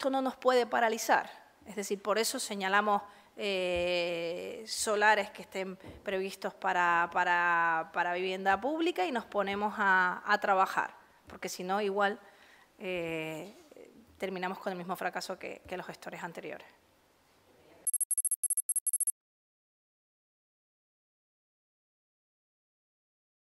esto no nos puede paralizar. Es decir, por eso señalamos eh, solares que estén previstos para, para, vivienda pública y nos ponemos a, a trabajar, porque si no, igual eh, terminamos con el mismo fracaso que los gestores anteriores.